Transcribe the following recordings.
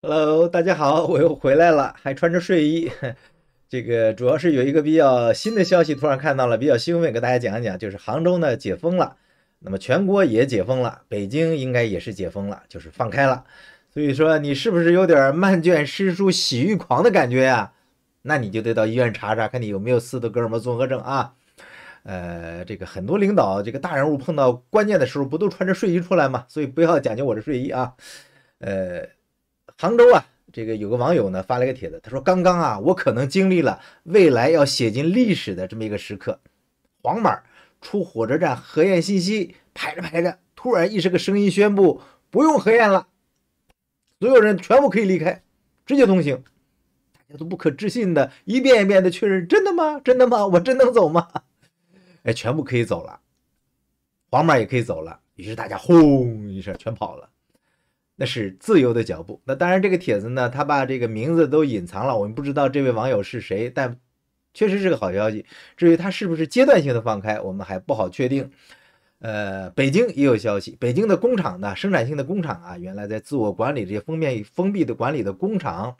Hello，大家好，我又回来了，还穿着睡衣。这个主要是有一个比较新的消息，突然看到了，比较兴奋，给大家讲一讲。就是杭州呢解封了，那么全国也解封了，北京应该也是解封了，就是放开了。所以说你是不是有点漫卷诗书喜欲狂的感觉呀？那你就得到医院查查，看你有没有四德哥们综合症啊？呃，这个很多领导，这个大人物碰到关键的时候，不都穿着睡衣出来吗？所以不要讲究我的睡衣啊，呃。杭州啊，这个有个网友呢发了一个帖子，他说：“刚刚啊，我可能经历了未来要写进历史的这么一个时刻。黄码出火车站核验信息，排着排着，突然一声个声音宣布不用核验了，所有人全部可以离开，直接通行。大家都不可置信的一遍一遍的确认，真的吗？真的吗？我真能走吗？哎，全部可以走了，黄码也可以走了。于是大家轰一声全跑了。”那是自由的脚步。那当然，这个帖子呢，他把这个名字都隐藏了，我们不知道这位网友是谁，但确实是个好消息。至于他是不是阶段性的放开，我们还不好确定。呃，北京也有消息，北京的工厂呢，生产性的工厂啊，原来在自我管理这些封闭封闭的管理的工厂。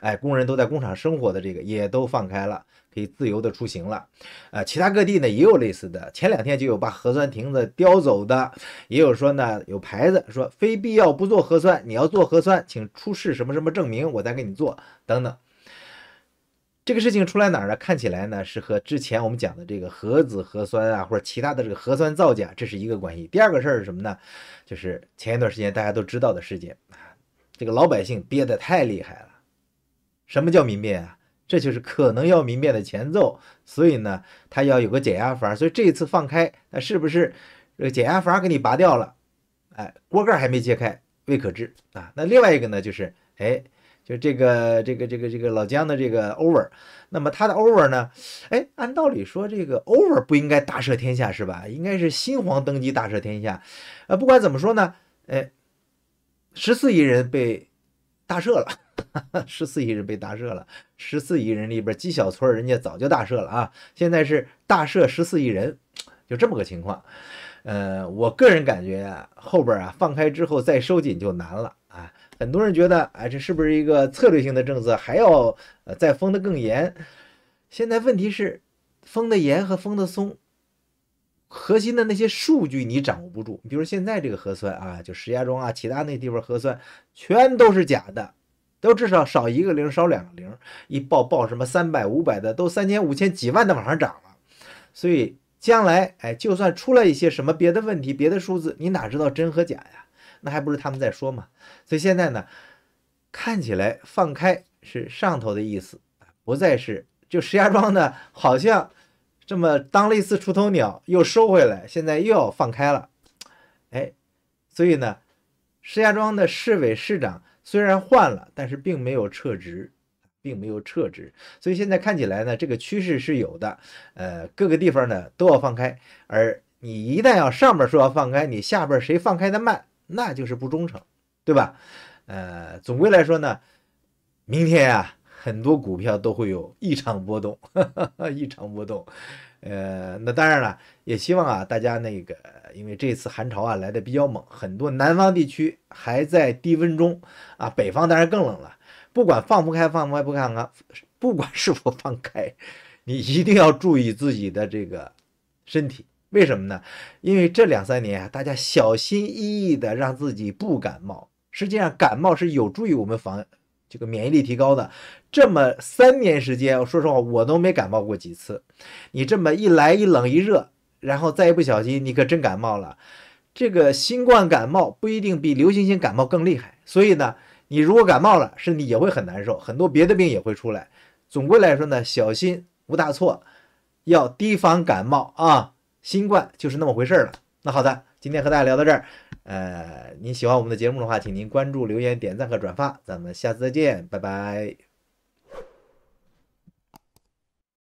哎，工人都在工厂生活的这个也都放开了，可以自由的出行了。呃，其他各地呢也有类似的，前两天就有把核酸亭子叼走的，也有说呢有牌子说非必要不做核酸，你要做核酸，请出示什么什么证明，我再给你做等等。这个事情出来哪儿呢？看起来呢是和之前我们讲的这个核子核酸啊，或者其他的这个核酸造假，这是一个关系。第二个事儿是什么呢？就是前一段时间大家都知道的事件啊，这个老百姓憋得太厉害了。什么叫民变啊？这就是可能要民变的前奏，所以呢，他要有个减压阀。所以这一次放开，那是不是这个减压阀给你拔掉了？哎，锅盖还没揭开，未可知啊。那另外一个呢，就是哎，就这个这个这个这个老姜的这个 over，那么他的 over 呢？哎，按道理说，这个 over 不应该大赦天下是吧？应该是新皇登基大赦天下。呃，不管怎么说呢，哎，十四亿人被大赦了。十四亿人被大赦了，十四亿人里边几小村人家早就大赦了啊！现在是大赦十四亿人，就这么个情况。呃，我个人感觉后边啊放开之后再收紧就难了啊！很多人觉得，哎，这是不是一个策略性的政策？还要呃再封得更严？现在问题是，封的严和封的松，核心的那些数据你掌握不住。比如现在这个核酸啊，就石家庄啊，其他那地方核酸全都是假的。都至少少一个零，少两个零，一报报什么三百、五百的，都三千、五千、几万的往上涨了，所以将来哎，就算出来一些什么别的问题、别的数字，你哪知道真和假呀？那还不是他们在说嘛？所以现在呢，看起来放开是上头的意思，不再是就石家庄呢，好像这么当了一次出头鸟，又收回来，现在又要放开了，哎，所以呢，石家庄的市委市长。虽然换了，但是并没有撤职，并没有撤职，所以现在看起来呢，这个趋势是有的。呃，各个地方呢都要放开，而你一旦要上面说要放开，你下边谁放开的慢，那就是不忠诚，对吧？呃，总归来说呢，明天啊，很多股票都会有异常波动，异常波动。呃，那当然了，也希望啊大家那个，因为这次寒潮啊来的比较猛，很多南方地区还在低温中啊，北方当然更冷了。不管放不开放不开不看看，不管是否放开，你一定要注意自己的这个身体。为什么呢？因为这两三年啊，大家小心翼翼的让自己不感冒，实际上感冒是有助于我们防。这个免疫力提高的，这么三年时间，说实话我都没感冒过几次。你这么一来一冷一热，然后再一不小心，你可真感冒了。这个新冠感冒不一定比流行性感冒更厉害，所以呢，你如果感冒了，身体也会很难受，很多别的病也会出来。总归来说呢，小心无大错，要提防感冒啊。新冠就是那么回事了。那好的。今天和大家聊到这儿，呃，你喜欢我们的节目的话，请您关注、留言、点赞和转发。咱们下次再见，拜拜。